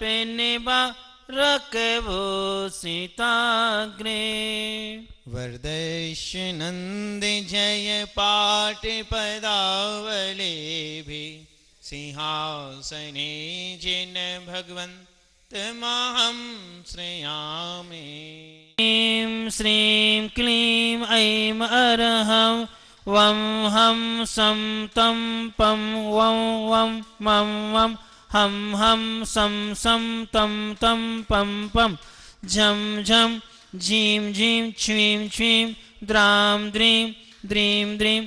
पे निबा सीताग्रे वरदैश नंद जय पाठ पदावले भी सिंहासने जिन भगवन्त माहं श्रेयामि ीं श्रीं क्लीं ऐं अर्हं वं हं सं तं पं वं वं मं वं हम हम सम सम तम तम पम पम झम झम झीं झीं छ्वीं छ्वीं द्राम द्रीम द्रीम द्रीम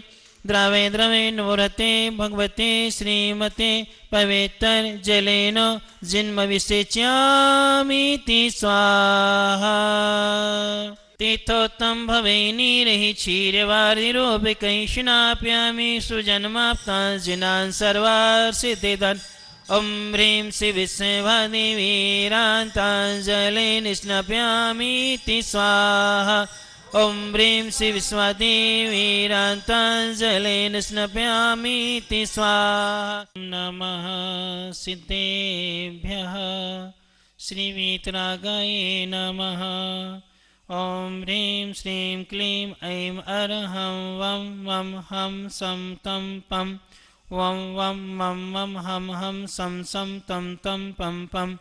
द्रवे द्रवे नोरते भगवते श्रीमते जिन्म विसेच्यामीति स्वाहा तीर्थोत्तम भवे नीरहि क्षीरवारिरूपकैष्णाप्यामि जिना सर्वा सिद्धि ॐ ह्रीं शिविस्वदिवीरान्ताञ्जलि निष्णप्यामीति स्वाहा ॐ ह्रीं शिविस्वदिवीरान्ताञ्जलि निष्णप्यामीति स्वाहा नमः सिद्धेभ्यः श्रीवीतरागाय नमः ॐ ह्रीं श्रीं क्लीं ऐं अर्हं वं वं हं सं तं पम् वं वं मं मं हं हं सं सं तं तं पं पं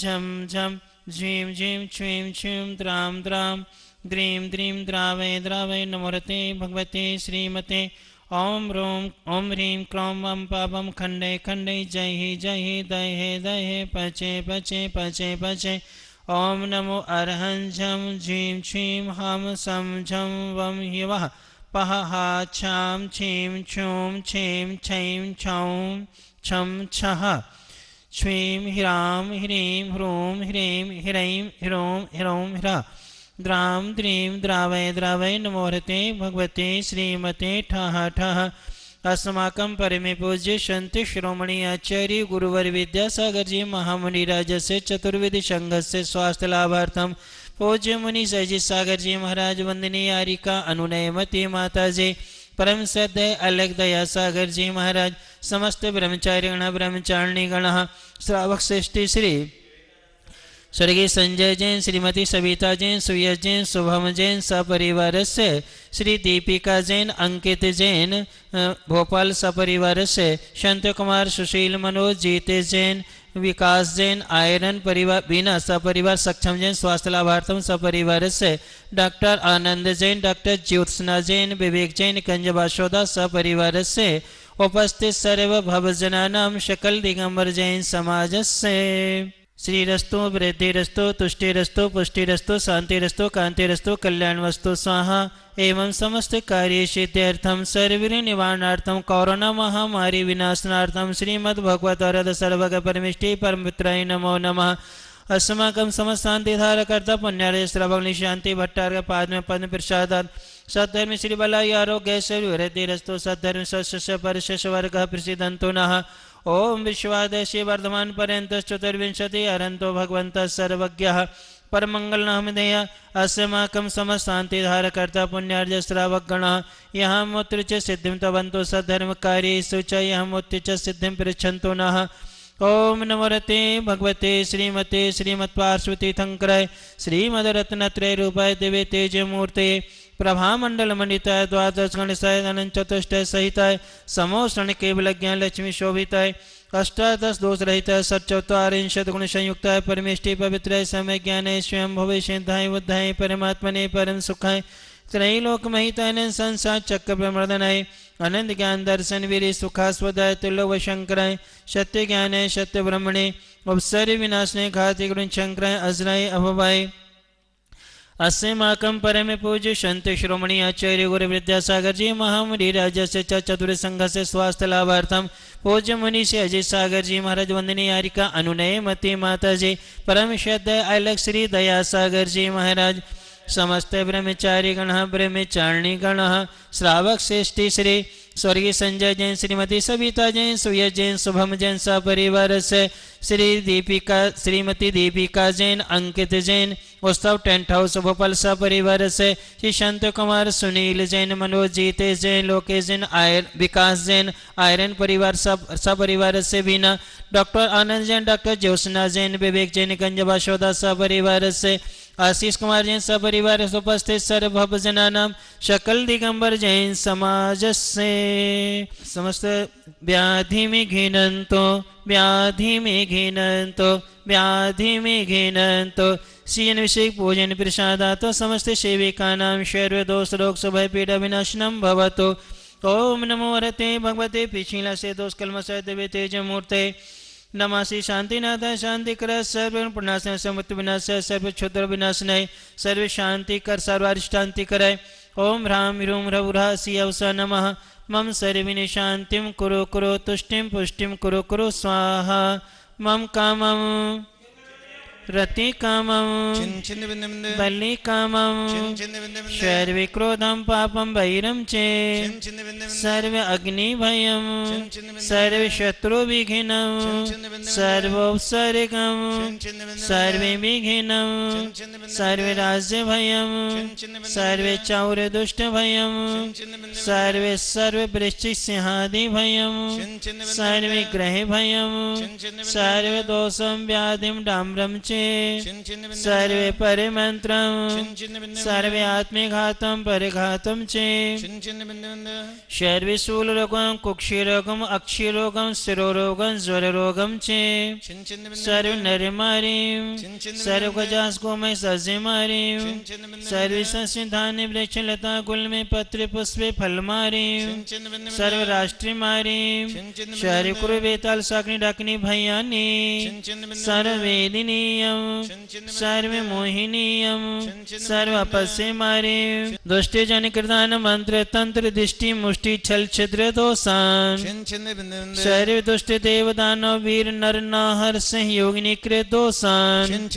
झं झं झीं झीं छ्वीं छ्वीं द्रां द्रां द्रीं द्रीं द्रावै द्रावै नमोरते भगवते श्रीमते ॐ रों ॐ ह्रीं क्लौं वं पापं खण्डे खण्डे जय हि जय हि दय हे दय हे पचे पचे पचे पचे ॐ नमो अर्हं झं झीं छ्वीं हं सं झं वं हि वः पह हा छां छीं छूं छीं छैं छौं छं छः श्वीं ह्रां ह्रीं ह्रूं ह्रीं ह्रैं ह्रों ह्रौं ह्र द्रां द्रीं द्रावय द्रावय नमोहते भगवते श्रीमते ठः ठः अस्माकं परमे पूज्य शन्ति श्रोमणि आचार्य गुरुवर विद्यासागरजी महामुनिराजस्य चतुर्विधि सङ्घस्य स्वास्थ्यलाभार्थं पूज्य मुनि सजी सागर जी महाराज वंदनी आरिका अनुनय मती माता जी परम श्रद्धे अलग दया सागर जी महाराज समस्त ब्रह्मचारी गण ब्रह्मचारिणी गण श्रावक श्रेष्ठ श्री स्वर्गीय संजय जैन श्रीमती सविता जैन सुयश जैन शुभम जैन सपरिवार से श्री दीपिका जैन अंकित जैन भोपाल सपरिवार से शंत कुमार सुशील मनोज जीते जैन विकास जैन आयरन परिवार बिना सपरिवार सक्षम जैन स्वास्थ्य लाभार्थम सपरिवार से डॉक्टर आनंद जैन डॉक्टर ज्योत्सना जैन विवेक जैन कंजबाशोदा सपरिवार से उपस्थित सर्व भवजनानाम शकल दिगंबर जैन समाज से श्रीरस्तो वृद्धिरस्तो तुष्टिरस्तो पुष्टिरस्तो शांतिरस्तो कांतिरस्तो वस्तु स्वाहा एवं समस्त कार्य सिद्ध्यर्थ सर्वरी निवारणार्थम कोरोना महामारी विनाशनार्थम श्रीमद्भगवत सर्वग परमिष्टि परमित्राय नमो नम अस्माक समस्तान्तिधारकर्ता पुण्यालय श्रवणी शांति भट्टार्ग पाद पद्म प्रसाद सद्धर्म श्रीबलाय आरोग्य सर्वृद्धिरस्तो सद्धर्म सस्य परशस वर्ग ओम विश्वादशी वर्धमान पर्यंत चतुर्विशति अरंतो भगवंत सर्वज्ञ परमंगल नहमदेय अस्माकं समस्तांति धारकर्ता पुण्यार्ज श्रावकगण यहाँ मुत्रिच सिद्धिं तवंतु सुच शुचय हम च सिद्धि पृछन्तु न ओम नमोरते भगवते श्रीमते श्रीमत्पार्श्वतीथंकर श्रीमदरत्नत्रय रूपाय तेज तेजमूर्ते प्रभा मंडल मंडिताय द्वादश गणेशाय गणन चतुष्टय सहिताय समो शरण केवल ज्ञान लक्ष्मी शोभिताय अष्टादश दोष रहित सचौतारिशत गुण संयुक्त परमेष्टि पवित्र समय ज्ञान स्वयं भविष्यधाय बुद्धाय परमात्मने परम सुखाय त्रैलोक महित संसार चक्र प्रमर्दनाय अनंत ज्ञान दर्शन वीर सुखास्वदाय त्रिलोक शंकराय सत्य ज्ञान सत्य ब्रह्मणे विनाश विनाशने घाति गुण शंकराय अजराय अभवाय अस्माकं पूज्य संत श्रोमणी आचार्य गुरु विद्यासागर जी महामुनि राज्य से चतुर संघ से स्वास्थ्य लाभार्थम पूज्य से अजय सागर जी महाराज वंदनी आरिका अनुनय मती माता जी परम श्रद्धा अलग श्री दया सागर जी महाराज समस्त ब्रह्मचारीगण ब्रह्मचारिणीगण श्रावक श्रेष्ठी श्री स्वर्गीय संजय जैन श्रीमती सविता जैन सूर्य जैन शुभम जैन सपरिवार से श्री दीपिका श्रीमती दीपिका जैन अंकित जैन उत्सव टेंट हाउस भोपाल सपरिवार से श्री संत कुमार सुनील जैन मनोज जीते जैन लोकेश जैन आयर विकास जैन आयरन परिवार सब सपरिवार से बीना डॉक्टर आनंद जैन डॉक्टर ज्योत्ना जैन विवेक जैन गंज शोधा सपरिवार से आशीष कुमार जैन सपरिवार उपस्थित सर्वभ जनानाम शकल दिगंबर जैन समाज से समस्त व्याधि में घिनंतो व्याधि में घिनंतो व्याधि में घिनंतो सीन विषय पूजन प्रसादात् समस्त सेविकानां शर्वदोषलोक सभय पीड विनाशनम भवत ओम नमो रते भगवते पिछिला से दोष कलम तेज मूर्त नमासी शांतिनाथ शांति कर सर्व प्रणाशन समृत विनाश सर्व क्षुद्र नय सर्व शांति कर सर्वारिष्टांति कर ओम ह्रां ह्रूं सी अवस नम मम सर्विनि शांतिम कुरु कुरु तुष्टिम पुष्टिम कुरु कुरु स्वाहा मम कामम रतिकामं बलिकामं शर्विक्रोधं पापं भैरं चे सर्व सर्वे सर्वशत्रुविघ्नं सर्व सर्वविघ्नं सर्वराज्यभयं सर्वे भयम सर्वे सर्ववृश्चिसिंहादिभयं सर्वे सर्व दोषम व्याधि डाम्रम च सर्वे परमंत्र सर्वे आत्मघातम् परिघातम् च सर्वे शूलरोगम् कुक्षिरोगम् सर्व शिरोरोगम् ज्वररोगम् च सर्वे नरिमारीम् सर्व सजिमारीम् वृक्ष लता गुल में पत्र पुष्पे राष्ट्रीय मारी सर्व कुरु बेताल साकनी डाकनी भयानी सर्वेदिनी सर्व दुष्टि जन कृदान मंत्र तंत्र दृष्टि मुष्टि छल छिद्र दोषान सर्व दुष्ट देव दानव वीर नर नाहर सहयोगिनी कृत दोषान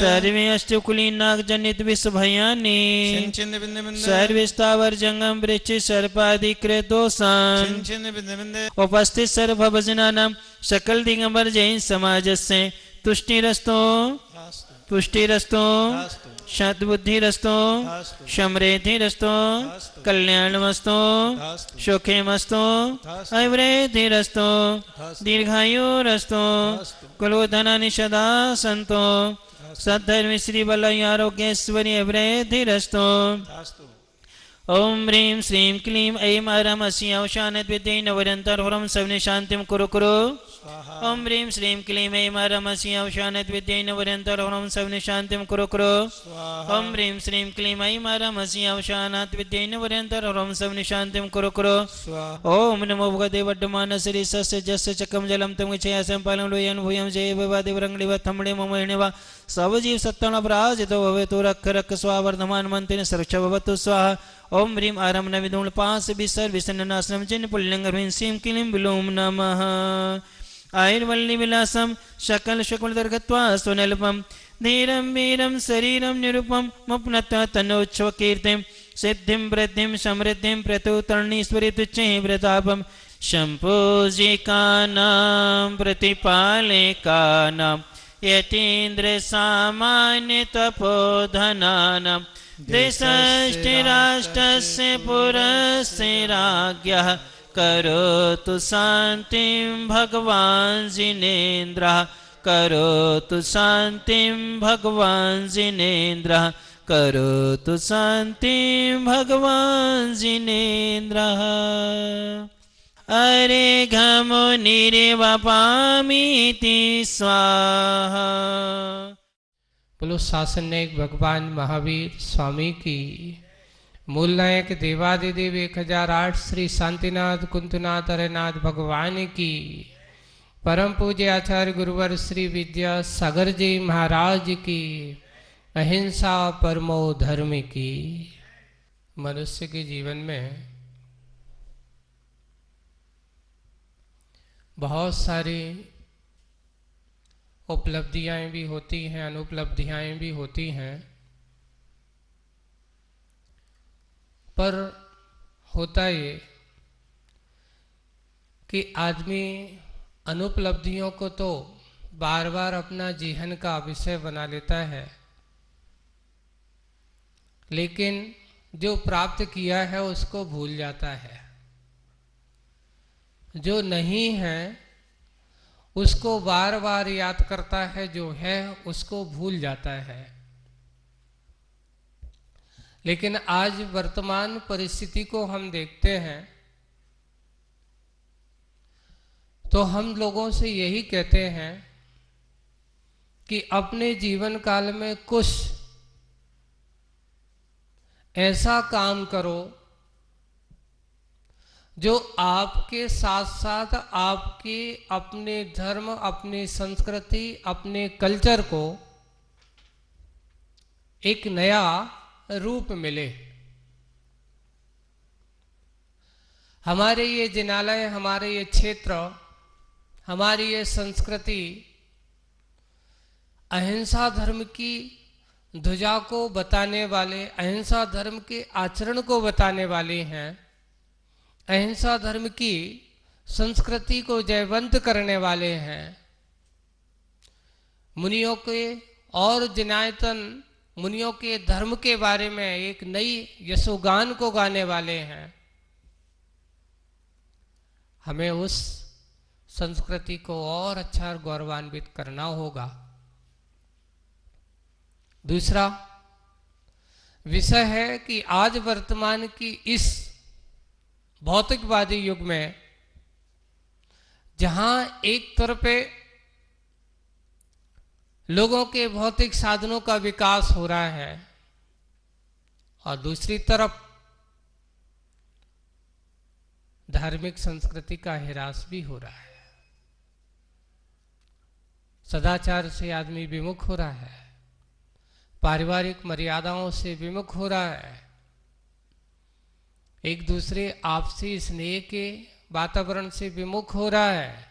सर्वे कुली नाग जनित विश्व भयानी सर्व स्थावर जंगम वृक्ष सर्पादि कृत दोषान उपस्थित सर्व भजना सकल दिगंबर जैन समाज से तुष्टिस्तो पुष्टिस्तो सद्बुद्धिरस्तो समृद्धिस्तो कल्याणमस्तो सुखेमस्तो अवृद्धिस्तो दीर्घायुरस्तो कुलोधनानि सदा सन्तो सद्धर्म आरोग्येश्वरी अवृद्धिस्तो ओम ह्रीं श्रीं क्लीं ऐं अरम् असि अवशानद्विद्यै नवरन्तर्हुरं सवनि शान्तिं कुरु कुरु ओम ह्रीं श्रीं क्लीं ऐं मरमसि औशानद्विद्यै नवरन्तर ॐ सवनि शान्तिं कुरु कुरु ॐ ह्रीं श्रीं क्लीं ऐं मरमसि औशानाद्विद्यै नवरन्तर ॐ सवनि शान्तिं कुरु कुरु ॐ नमो भगवते वड्डमानसरि सस्य जस्य चकं जलं तं विच्छयासं पालं लोयन भूयं जय भवादिवरङ्गलिव थम्बडे ममोहिणे वा सवजीव सत्तमपराजितो भवेतु रक्ख रक्ख स्वावर्धमान मन्त्रिण सुरक्षा भवतु स्वाहा ओम ह्रीं आरम नविदुण पास बिसर विसन्न नासनम चिन्ह पुल्लिंग ह्रीं सीं किलिं विलोम नमः ആയുർവല്ലിവിലാസം ശകൽ ശുക്ലദീർഘത്വാസ്വനൽപം ധീരം വീരം ശരീരം നിരുപം മുപ്നത്വ തന്നോച്ഛവകീർത്തിം സിദ്ധിം വൃദ്ധിം സമൃദ്ധിം പ്രതൂതർണീശ്വരി തുച്ഛേ വ്രതാപം शम्पूजिकानां प्रतिपालिकानां यतीन्द्रसामान्यतपोधनानां द्विषष्टिराष्ट्रस्य पुरस्थिराज्ञः करो तु भगवान जिनेन्द्र करो जिनेन्द्रः शांति भगवान जिनेन्द्र करो तो करोतु तो शांति भगवान जिनेन्द्र अरे घमो निरेवपामीति स्वाहा बोलो शासन ने भगवान महावीर स्वामी की मूल नायक देवादि देव एक हजार आठ श्री शांतिनाथ कुंतनाथ हरेनाथ भगवान की परम पूज्य आचार्य गुरुवर श्री विद्या सागर जी महाराज की अहिंसा परमो धर्म की मनुष्य के जीवन में बहुत सारी उपलब्धियाँ भी होती हैं अनुपलब्धियाँ भी होती हैं पर होता ये कि आदमी अनुपलब्धियों को तो बार बार अपना जीवन का विषय बना लेता है लेकिन जो प्राप्त किया है उसको भूल जाता है जो नहीं है उसको बार बार याद करता है जो है उसको भूल जाता है लेकिन आज वर्तमान परिस्थिति को हम देखते हैं तो हम लोगों से यही कहते हैं कि अपने जीवन काल में कुछ ऐसा काम करो जो आपके साथ साथ आपके अपने धर्म अपनी संस्कृति अपने कल्चर को एक नया रूप मिले हमारे ये जिनालय हमारे ये क्षेत्र हमारी ये संस्कृति अहिंसा धर्म की ध्वजा को बताने वाले अहिंसा धर्म के आचरण को बताने वाले हैं अहिंसा धर्म की संस्कृति को जयवंत करने वाले हैं मुनियों के और जिनायतन मुनियों के धर्म के बारे में एक नई यशोगान को गाने वाले हैं हमें उस संस्कृति को और अच्छा और गौरवान्वित करना होगा दूसरा विषय है कि आज वर्तमान की इस भौतिकवादी युग में जहां एक तौर लोगों के भौतिक साधनों का विकास हो रहा है और दूसरी तरफ धार्मिक संस्कृति का हिरास भी हो रहा है सदाचार से आदमी विमुख हो रहा है पारिवारिक मर्यादाओं से विमुख हो रहा है एक दूसरे आपसी स्नेह के वातावरण से विमुख हो रहा है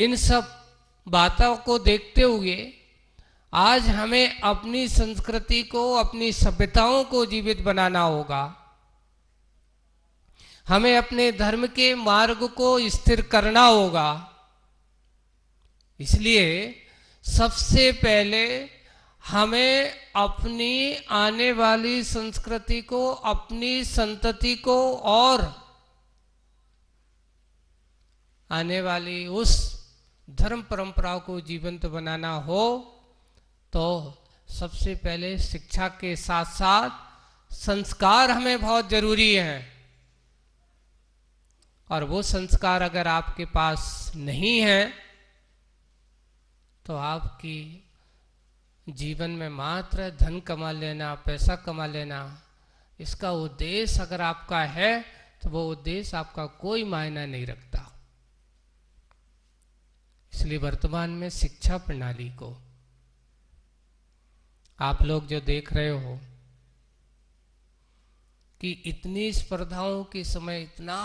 इन सब बातों को देखते हुए आज हमें अपनी संस्कृति को अपनी सभ्यताओं को जीवित बनाना होगा हमें अपने धर्म के मार्ग को स्थिर करना होगा इसलिए सबसे पहले हमें अपनी आने वाली संस्कृति को अपनी संतति को और आने वाली उस धर्म परंपराओं को जीवंत बनाना हो तो सबसे पहले शिक्षा के साथ साथ संस्कार हमें बहुत जरूरी हैं और वो संस्कार अगर आपके पास नहीं है तो आपकी जीवन में मात्र धन कमा लेना पैसा कमा लेना इसका उद्देश्य अगर आपका है तो वो उद्देश्य आपका कोई मायना नहीं रखता इसलिए वर्तमान में शिक्षा प्रणाली को आप लोग जो देख रहे हो कि इतनी स्पर्धाओं के समय इतना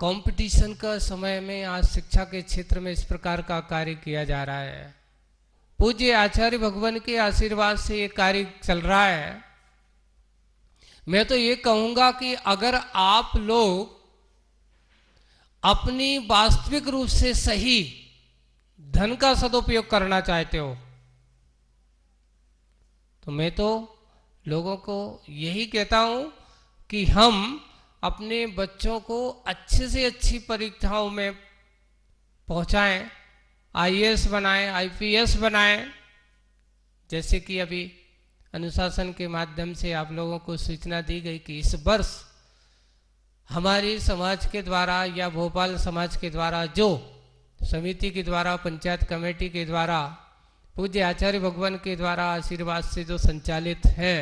कंपटीशन का समय में आज शिक्षा के क्षेत्र में इस प्रकार का कार्य किया जा रहा है पूज्य आचार्य भगवान के आशीर्वाद से ये कार्य चल रहा है मैं तो ये कहूंगा कि अगर आप लोग अपनी वास्तविक रूप से सही धन का सदुपयोग करना चाहते हो तो मैं तो लोगों को यही कहता हूं कि हम अपने बच्चों को अच्छे से अच्छी परीक्षाओं में पहुंचाएं आईएएस बनाएं आईपीएस बनाएं जैसे कि अभी अनुशासन के माध्यम से आप लोगों को सूचना दी गई कि इस वर्ष हमारी समाज के द्वारा या भोपाल समाज के द्वारा जो समिति के द्वारा पंचायत कमेटी के द्वारा पूज्य आचार्य भगवान के द्वारा आशीर्वाद से जो संचालित है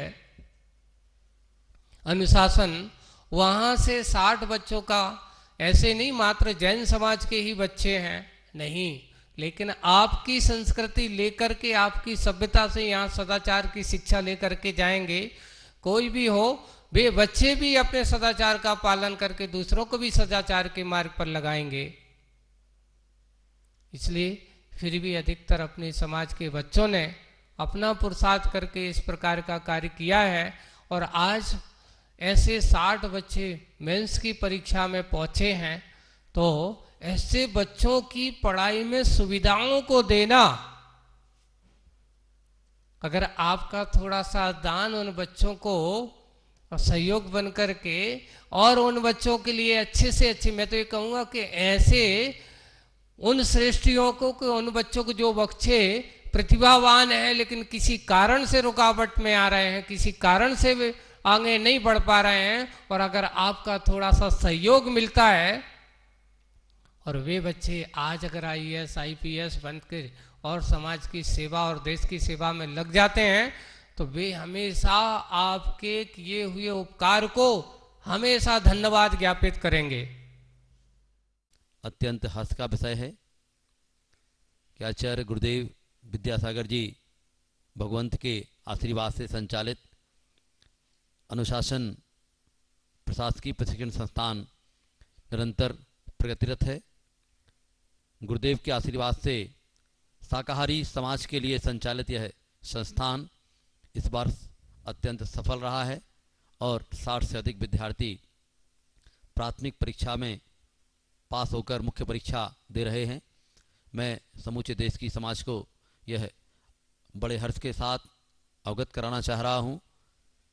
अनुशासन वहां से साठ बच्चों का ऐसे नहीं मात्र जैन समाज के ही बच्चे हैं नहीं लेकिन आपकी संस्कृति लेकर के आपकी सभ्यता से यहाँ सदाचार की शिक्षा लेकर के जाएंगे कोई भी हो वे बच्चे भी अपने सदाचार का पालन करके दूसरों को भी सदाचार के मार्ग पर लगाएंगे इसलिए फिर भी अधिकतर अपने समाज के बच्चों ने अपना पुरुषार्थ करके इस प्रकार का कार्य किया है और आज ऐसे साठ बच्चे मेंस की परीक्षा में पहुंचे हैं तो ऐसे बच्चों की पढ़ाई में सुविधाओं को देना अगर आपका थोड़ा सा दान उन बच्चों को और सहयोग बन करके और उन बच्चों के लिए अच्छे से अच्छे मैं तो ये कहूँगा कि ऐसे उन श्रेष्ठियों को कि उन बच्चों को जो बच्चे प्रतिभावान हैं लेकिन किसी कारण से रुकावट में आ रहे हैं किसी कारण से वे आगे नहीं बढ़ पा रहे हैं और अगर आपका थोड़ा सा सहयोग मिलता है और वे बच्चे आज अगर I S I P S और समाज की सेवा और देश की सेवा में लग जाते हैं तो वे हमेशा आपके किए हुए उपकार को हमेशा धन्यवाद ज्ञापित करेंगे अत्यंत हर्ष का विषय है कि आचार्य गुरुदेव विद्यासागर जी भगवंत के आशीर्वाद से संचालित अनुशासन प्रशासकीय प्रशिक्षण संस्थान निरंतर प्रगतिरत है गुरुदेव के आशीर्वाद से शाकाहारी समाज के लिए संचालित यह संस्थान इस बार अत्यंत सफल रहा है और साठ से अधिक विद्यार्थी प्राथमिक परीक्षा में पास होकर मुख्य परीक्षा दे रहे हैं मैं समूचे देश की समाज को यह बड़े हर्ष के साथ अवगत कराना चाह रहा हूँ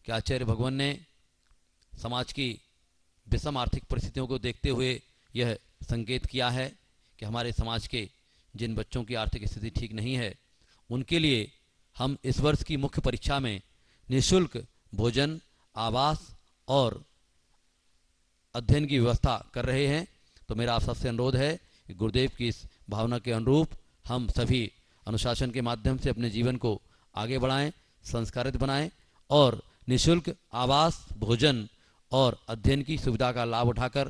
कि आचार्य भगवान ने समाज की विषम आर्थिक परिस्थितियों को देखते हुए यह संकेत किया है कि हमारे समाज के जिन बच्चों की आर्थिक स्थिति ठीक नहीं है उनके लिए हम इस वर्ष की मुख्य परीक्षा में निशुल्क भोजन आवास और अध्ययन की व्यवस्था कर रहे हैं तो मेरा आप सबसे अनुरोध है कि गुरुदेव की इस भावना के अनुरूप हम सभी अनुशासन के माध्यम से अपने जीवन को आगे बढ़ाएं संस्कारित बनाएं और निशुल्क आवास भोजन और अध्ययन की सुविधा का लाभ उठाकर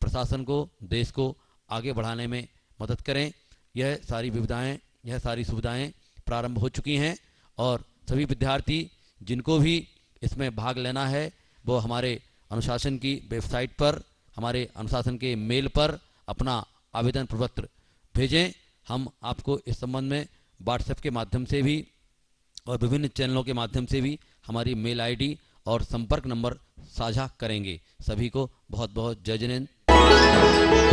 प्रशासन को देश को आगे बढ़ाने में मदद करें यह सारी विविधाएँ यह सारी सुविधाएँ प्रारंभ हो चुकी हैं और सभी विद्यार्थी जिनको भी इसमें भाग लेना है वो हमारे अनुशासन की वेबसाइट पर हमारे अनुशासन के मेल पर अपना आवेदन प्रपत्र भेजें हम आपको इस संबंध में व्हाट्सएप के माध्यम से भी और विभिन्न चैनलों के माध्यम से भी हमारी मेल आईडी और संपर्क नंबर साझा करेंगे सभी को बहुत बहुत जय जिनेन्द्र